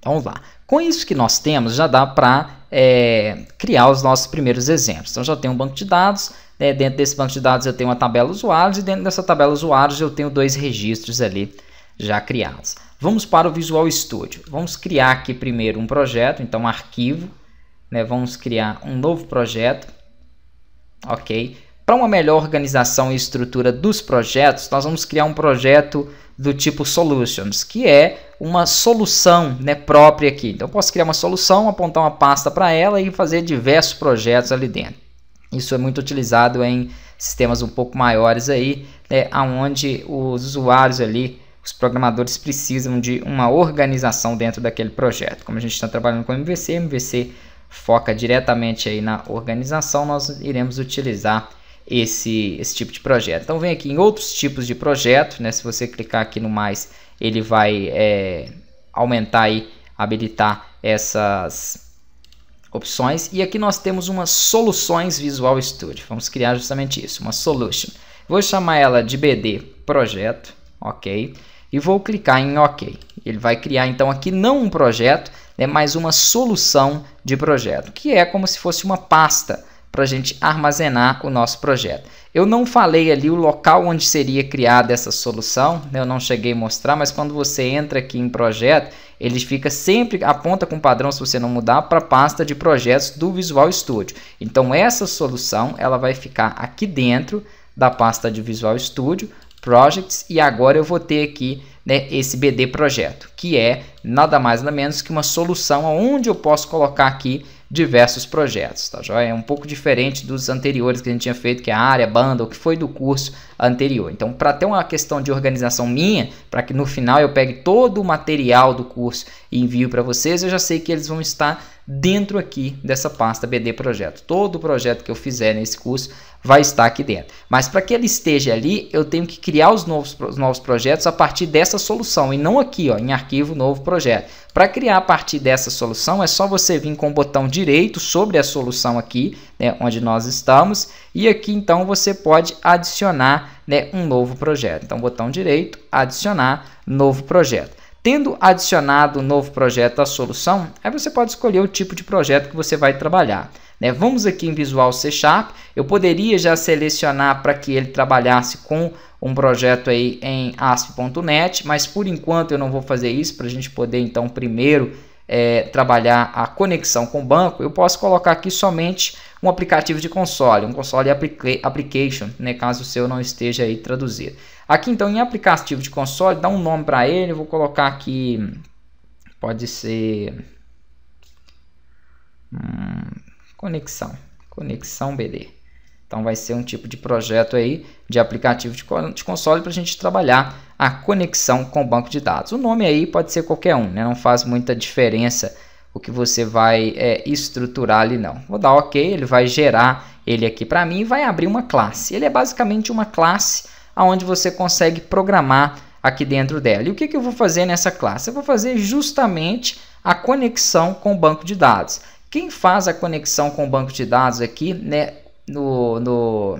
Então, vamos lá. Com isso que nós temos, já dá para é, criar os nossos primeiros exemplos. Então, já tenho um banco de dados. Né? Dentro desse banco de dados, eu tenho uma tabela usuários. E dentro dessa tabela usuários, eu tenho dois registros ali já criados. Vamos para o Visual Studio. Vamos criar aqui primeiro um projeto. Então, um arquivo. Né? Vamos criar um novo projeto. Ok. Para uma melhor organização e estrutura dos projetos, nós vamos criar um projeto do tipo solutions, que é uma solução né, própria aqui. Então, eu posso criar uma solução, apontar uma pasta para ela e fazer diversos projetos ali dentro. Isso é muito utilizado em sistemas um pouco maiores aí, né, onde os usuários ali, os programadores precisam de uma organização dentro daquele projeto. Como a gente está trabalhando com MVC, MVC foca diretamente aí na organização, nós iremos utilizar esse, esse tipo de projeto. Então vem aqui em outros tipos de projeto, né? Se você clicar aqui no mais, ele vai é, aumentar e habilitar essas opções. E aqui nós temos uma soluções Visual Studio. Vamos criar justamente isso, uma solution. Vou chamar ela de BD projeto, ok? E vou clicar em OK. Ele vai criar então aqui não um projeto, né, mas uma solução de projeto, que é como se fosse uma pasta para a gente armazenar o nosso projeto. Eu não falei ali o local onde seria criada essa solução, né? eu não cheguei a mostrar, mas quando você entra aqui em projeto, ele fica sempre, aponta com padrão, se você não mudar, para a pasta de projetos do Visual Studio. Então essa solução ela vai ficar aqui dentro da pasta de Visual Studio, Projects, e agora eu vou ter aqui né, esse BD Projeto, que é nada mais nada menos que uma solução onde eu posso colocar aqui diversos projetos, tá joia? É um pouco diferente dos anteriores que a gente tinha feito, que é a área, banda, o que foi do curso anterior. Então, para ter uma questão de organização minha, para que no final eu pegue todo o material do curso e envio para vocês, eu já sei que eles vão estar dentro aqui dessa pasta BD Projeto. Todo projeto que eu fizer nesse curso vai estar aqui dentro. Mas para que ele esteja ali, eu tenho que criar os novos, os novos projetos a partir dessa solução e não aqui ó, em arquivo novo projeto. Para criar a partir dessa solução, é só você vir com o botão direito sobre a solução aqui, né, onde nós estamos, e aqui então você pode adicionar né, um novo projeto. Então, botão direito, adicionar novo projeto. Tendo adicionado um novo projeto à solução, aí você pode escolher o tipo de projeto que você vai trabalhar. Né? Vamos aqui em Visual C Sharp, eu poderia já selecionar para que ele trabalhasse com um projeto aí em ASP.NET, mas por enquanto eu não vou fazer isso para a gente poder então primeiro é, trabalhar a conexão com o banco, eu posso colocar aqui somente um aplicativo de console, um console application, né, caso o seu não esteja aí traduzido. Aqui então em aplicativo de console, dá um nome para ele, vou colocar aqui, pode ser hum, conexão, conexão BD. Então vai ser um tipo de projeto aí de aplicativo de console para a gente trabalhar a conexão com o banco de dados. O nome aí pode ser qualquer um, né? não faz muita diferença o que você vai é, estruturar ali não. Vou dar OK, ele vai gerar ele aqui para mim e vai abrir uma classe. Ele é basicamente uma classe aonde você consegue programar aqui dentro dela. E o que, que eu vou fazer nessa classe? Eu vou fazer justamente a conexão com o banco de dados. Quem faz a conexão com o banco de dados aqui né, no, no,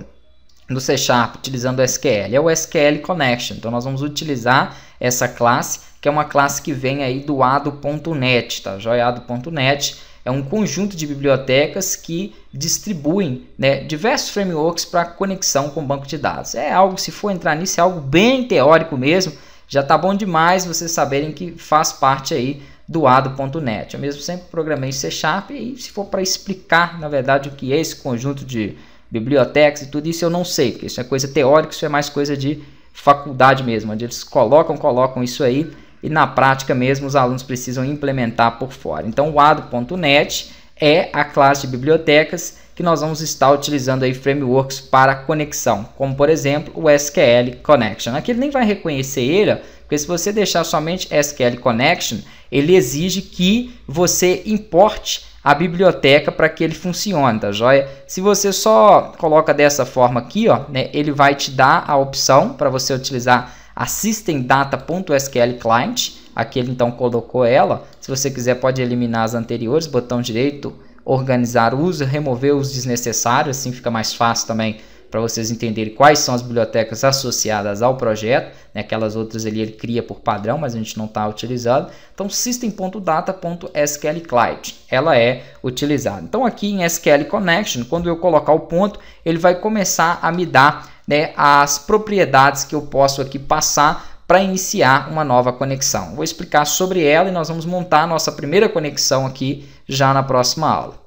no C Sharp utilizando o SQL? É o SQL Connection. Então, nós vamos utilizar essa classe, que é uma classe que vem aí do ado.net, tá? joiado.net é um conjunto de bibliotecas que distribuem né, diversos frameworks para conexão com o banco de dados. É algo, se for entrar nisso, é algo bem teórico mesmo. Já está bom demais vocês saberem que faz parte aí do ado.net. Eu mesmo sempre programei C Sharp e se for para explicar, na verdade, o que é esse conjunto de bibliotecas e tudo isso, eu não sei, porque isso é coisa teórica, isso é mais coisa de faculdade mesmo, onde eles colocam, colocam isso aí e na prática mesmo os alunos precisam implementar por fora. Então o ADO.NET é a classe de bibliotecas que nós vamos estar utilizando aí frameworks para conexão, como por exemplo o SQL Connection. Aqui ele nem vai reconhecer ele, porque se você deixar somente SQL Connection, ele exige que você importe a biblioteca para que ele funcione, tá joia? Se você só coloca dessa forma aqui, ó, né, ele vai te dar a opção para você utilizar Assistem Data.SQL client, aqui ele então colocou ela. Se você quiser pode eliminar as anteriores, botão direito, organizar o uso, remover os desnecessários, assim fica mais fácil também para vocês entenderem quais são as bibliotecas associadas ao projeto, né? aquelas outras ali ele cria por padrão, mas a gente não está utilizando. Então, system.data.sqlclient, ela é utilizada. Então, aqui em SQL Connection, quando eu colocar o ponto, ele vai começar a me dar né, as propriedades que eu posso aqui passar para iniciar uma nova conexão. Vou explicar sobre ela e nós vamos montar a nossa primeira conexão aqui já na próxima aula.